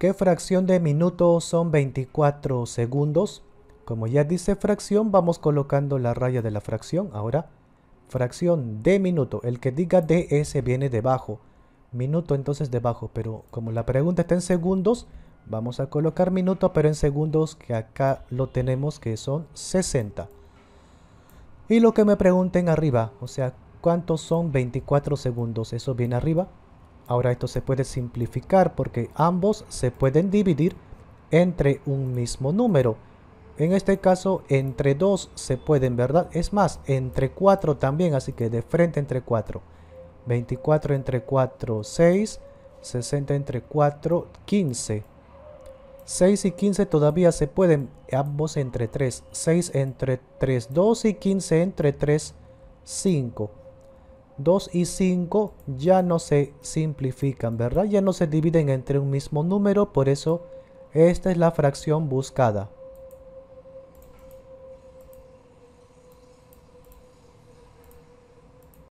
¿Qué fracción de minuto son 24 segundos? Como ya dice fracción, vamos colocando la raya de la fracción. Ahora, fracción de minuto. El que diga DS viene debajo. Minuto entonces debajo, pero como la pregunta está en segundos, vamos a colocar minuto, pero en segundos, que acá lo tenemos, que son 60. Y lo que me pregunten arriba, o sea, ¿cuántos son 24 segundos? Eso viene arriba. Ahora esto se puede simplificar porque ambos se pueden dividir entre un mismo número. En este caso, entre 2 se pueden, ¿verdad? Es más, entre 4 también, así que de frente entre 4. 24 entre 4, 6. 60 entre 4, 15. 6 y 15 todavía se pueden, ambos entre 3. 6 entre 3, 2 y 15 entre 3, 5. 2 y 5 ya no se simplifican, ¿verdad? Ya no se dividen entre un mismo número, por eso esta es la fracción buscada.